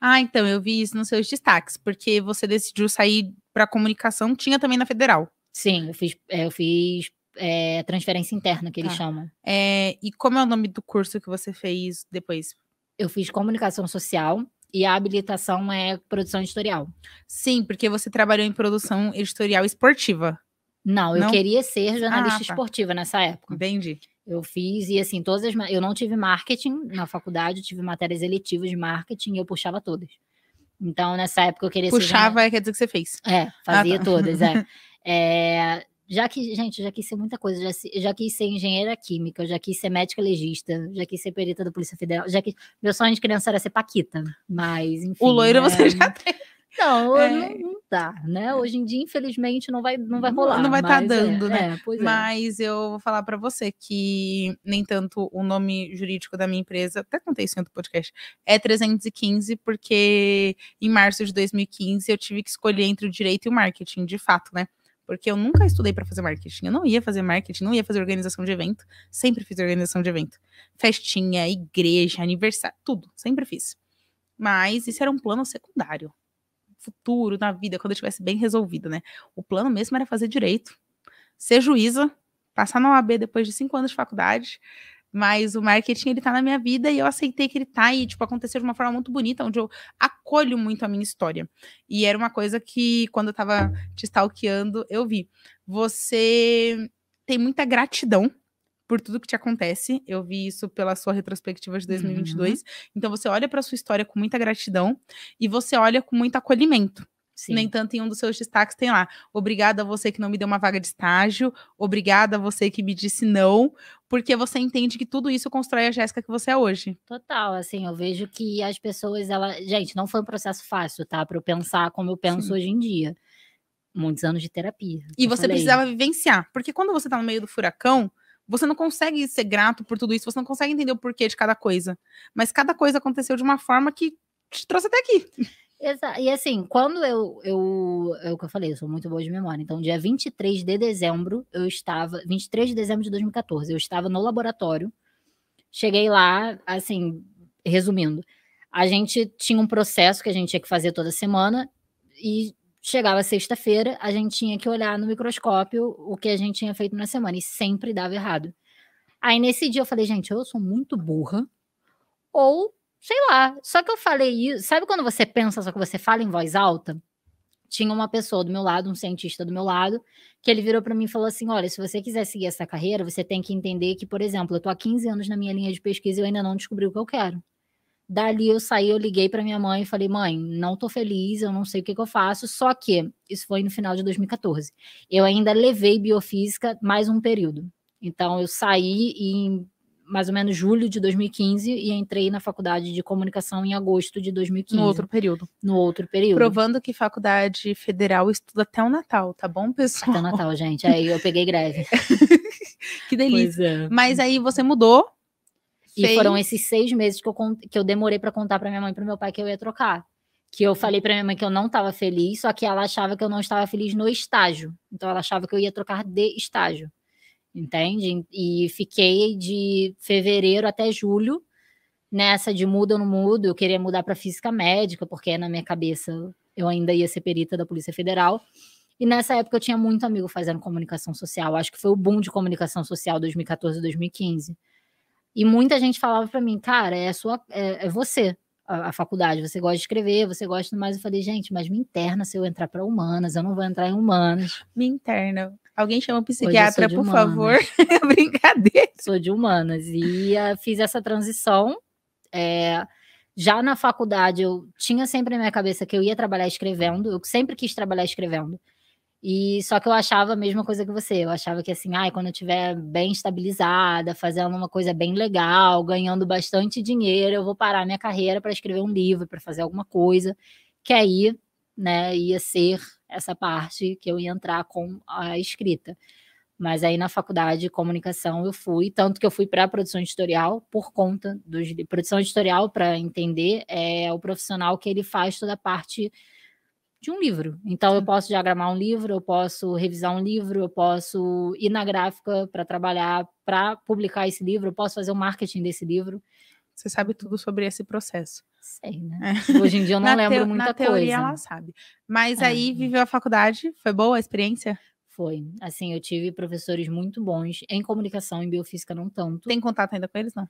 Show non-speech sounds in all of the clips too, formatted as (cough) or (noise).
Ah, então, eu vi isso nos seus destaques, porque você decidiu sair para comunicação, tinha também na federal. Sim, eu fiz, é, eu fiz é, transferência interna, que eles tá. chamam. É, e como é o nome do curso que você fez depois? Eu fiz comunicação social e a habilitação é produção editorial. Sim, porque você trabalhou em produção editorial esportiva. Não, eu queria ser ah, jornalista ah, tá. esportiva nessa época. Entendi. Eu fiz, e assim, todas as. Eu não tive marketing na faculdade, tive matérias eletivas de marketing e eu puxava todas. Então, nessa época eu queria. Puxava, ser... É, quer dizer que você fez. É, fazia ah, tá. todas, é. (laughs) é. Já que, gente, já quis ser muita coisa, já, já quis ser engenheira química, já quis ser médica legista, já quis ser perita da Polícia Federal, já quis. Meu sonho de criança era ser Paquita, mas enfim. O loiro é... você já tem. Não, é. não, não, dá, né? Hoje em dia, infelizmente, não vai, não vai rolar. Não vai estar tá é, dando, né. é, né? É, mas eu vou falar para você que, nem tanto o nome jurídico da minha empresa, até contei isso em outro podcast, é 315, porque em março de 2015 eu tive que escolher entre o direito e o marketing, de fato, né? Porque eu nunca estudei para fazer marketing. Eu não ia fazer marketing, não ia fazer organização de evento. Sempre fiz organização de evento. Festinha, igreja, aniversário, tudo. Sempre fiz. Mas isso era um plano secundário futuro, na vida, quando eu estivesse bem resolvida, né? O plano mesmo era fazer direito, ser juíza, passar na OAB depois de cinco anos de faculdade, mas o marketing ele tá na minha vida e eu aceitei que ele tá e tipo aconteceu de uma forma muito bonita onde eu acolho muito a minha história e era uma coisa que quando eu tava te stalkeando eu vi você tem muita gratidão por tudo que te acontece. Eu vi isso pela sua retrospectiva de 2022. Uhum. Então você olha para sua história com muita gratidão e você olha com muito acolhimento. Sim. Nem tanto em um dos seus destaques tem lá. Obrigada a você que não me deu uma vaga de estágio. Obrigada a você que me disse não. Porque você entende que tudo isso constrói a Jéssica que você é hoje. Total, assim, eu vejo que as pessoas, ela. Gente, não foi um processo fácil, tá? Para eu pensar como eu penso Sim. hoje em dia. Muitos anos de terapia. E você falei. precisava vivenciar. Porque quando você tá no meio do furacão, você não consegue ser grato por tudo isso, você não consegue entender o porquê de cada coisa. Mas cada coisa aconteceu de uma forma que te trouxe até aqui. Exato. E assim, quando eu, eu. É o que eu falei, eu sou muito boa de memória. Então, dia 23 de dezembro, eu estava. 23 de dezembro de 2014, eu estava no laboratório. Cheguei lá, assim, resumindo. A gente tinha um processo que a gente tinha que fazer toda semana. E chegava sexta-feira, a gente tinha que olhar no microscópio o que a gente tinha feito na semana e sempre dava errado. Aí nesse dia eu falei, gente, eu sou muito burra. Ou, sei lá, só que eu falei isso. Sabe quando você pensa, só que você fala em voz alta? Tinha uma pessoa do meu lado, um cientista do meu lado, que ele virou para mim e falou assim: olha, se você quiser seguir essa carreira, você tem que entender que, por exemplo, eu tô há 15 anos na minha linha de pesquisa e eu ainda não descobri o que eu quero. Dali eu saí, eu liguei para minha mãe e falei: "Mãe, não tô feliz, eu não sei o que, que eu faço". Só que isso foi no final de 2014. Eu ainda levei biofísica mais um período. Então eu saí em mais ou menos julho de 2015 e entrei na faculdade de comunicação em agosto de 2015. No outro período. No outro período. Provando que faculdade federal estuda até o Natal, tá bom, pessoal? Até o Natal, gente. Aí eu peguei greve. (laughs) que delícia. É. Mas aí você mudou e foram esses seis meses que eu, que eu demorei para contar para minha mãe e pro meu pai que eu ia trocar. Que eu uhum. falei para minha mãe que eu não estava feliz, só que ela achava que eu não estava feliz no estágio. Então ela achava que eu ia trocar de estágio. Entende? E fiquei de fevereiro até julho nessa de muda ou não mudo. Eu queria mudar para física médica, porque na minha cabeça eu ainda ia ser perita da Polícia Federal. E nessa época eu tinha muito amigo fazendo comunicação social. Acho que foi o boom de comunicação social 2014 e 2015. E muita gente falava para mim, cara, é sua, é, é você a, a, faculdade, você gosta de escrever, você gosta mais. Eu falei, gente, mas me interna se eu entrar para humanas, eu não vou entrar em humanas. Me interna. Alguém chama o psiquiatra, por humanas. favor. (laughs) É brincadeira. Sou de humanas. E uh, fiz essa transição. É, já na faculdade, eu tinha sempre na minha cabeça que eu ia trabalhar escrevendo, eu sempre quis trabalhar escrevendo. E só que eu achava a mesma coisa que você. Eu achava que assim, ai, quando eu estiver bem estabilizada, fazendo uma coisa bem legal, ganhando bastante dinheiro, eu vou parar minha carreira para escrever um livro, para fazer alguma coisa, que aí, né, ia ser essa parte que eu ia entrar com a escrita. Mas aí na faculdade de comunicação eu fui, tanto que eu fui para produção editorial por conta dos produção editorial para entender é o profissional que ele faz toda a parte de um livro. Então, eu posso diagramar um livro, eu posso revisar um livro, eu posso ir na gráfica para trabalhar, para publicar esse livro, eu posso fazer o marketing desse livro. Você sabe tudo sobre esse processo. Sei, né? É. Tipo, hoje em dia eu (laughs) não lembro muita coisa. Na teoria ela sabe. Mas é. aí viveu a faculdade, foi boa a experiência? Foi. Assim, eu tive professores muito bons em comunicação, em biofísica não tanto. Tem contato ainda com eles, não?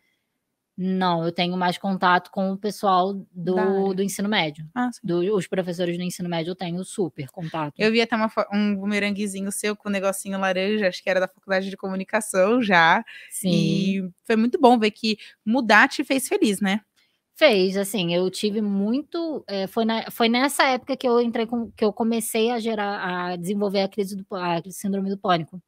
Não, eu tenho mais contato com o pessoal do, do ensino médio. Ah, do, os professores do ensino médio eu tenho super contato. Eu vi até uma, um bumeranguezinho seu com um negocinho laranja, acho que era da faculdade de comunicação já. Sim. E foi muito bom ver que mudar te fez feliz, né? Fez, assim, eu tive muito. É, foi, na, foi nessa época que eu entrei com, que eu comecei a gerar, a desenvolver a crise do a síndrome do pânico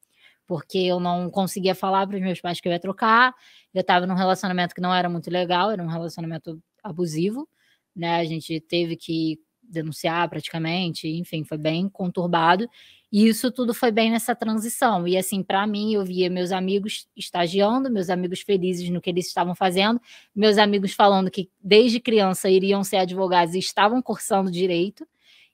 porque eu não conseguia falar para os meus pais que eu ia trocar. Eu estava num relacionamento que não era muito legal, era um relacionamento abusivo, né? A gente teve que denunciar praticamente, enfim, foi bem conturbado. E isso tudo foi bem nessa transição. E assim, para mim, eu via meus amigos estagiando, meus amigos felizes no que eles estavam fazendo, meus amigos falando que desde criança iriam ser advogados e estavam cursando direito.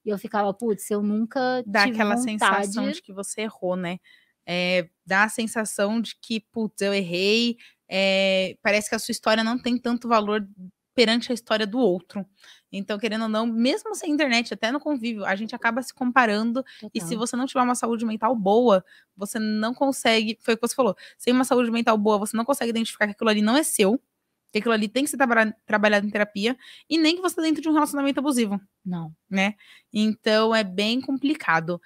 E eu ficava, putz, eu nunca. Dá aquela vontade... sensação de que você errou, né? é, dá a sensação de que, putz, eu errei, é, parece que a sua história não tem tanto valor perante a história do outro. Então, querendo ou não, mesmo sem internet, até no convívio, a gente acaba se comparando. Total. E se você não tiver uma saúde mental boa, você não consegue. Foi o que você falou. Sem uma saúde mental boa, você não consegue identificar que aquilo ali não é seu. Que aquilo ali tem que ser tra trabalhado em terapia. E nem que você tá dentro de um relacionamento abusivo. Não. Né? Então, é bem complicado.